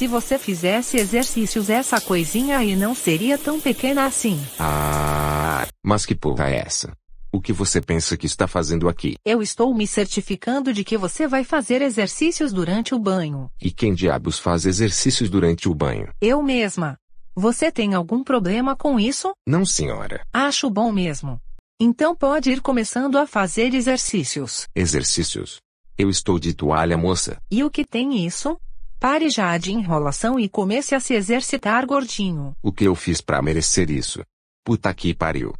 se você fizesse exercícios essa coisinha aí não seria tão pequena assim. Ah, mas que porra é essa? O que você pensa que está fazendo aqui? Eu estou me certificando de que você vai fazer exercícios durante o banho. E quem diabos faz exercícios durante o banho? Eu mesma. Você tem algum problema com isso? Não, senhora. Acho bom mesmo. Então pode ir começando a fazer exercícios. Exercícios? Eu estou de toalha, moça. E o que tem isso? Pare já de enrolação e comece a se exercitar gordinho. O que eu fiz para merecer isso? Puta que pariu.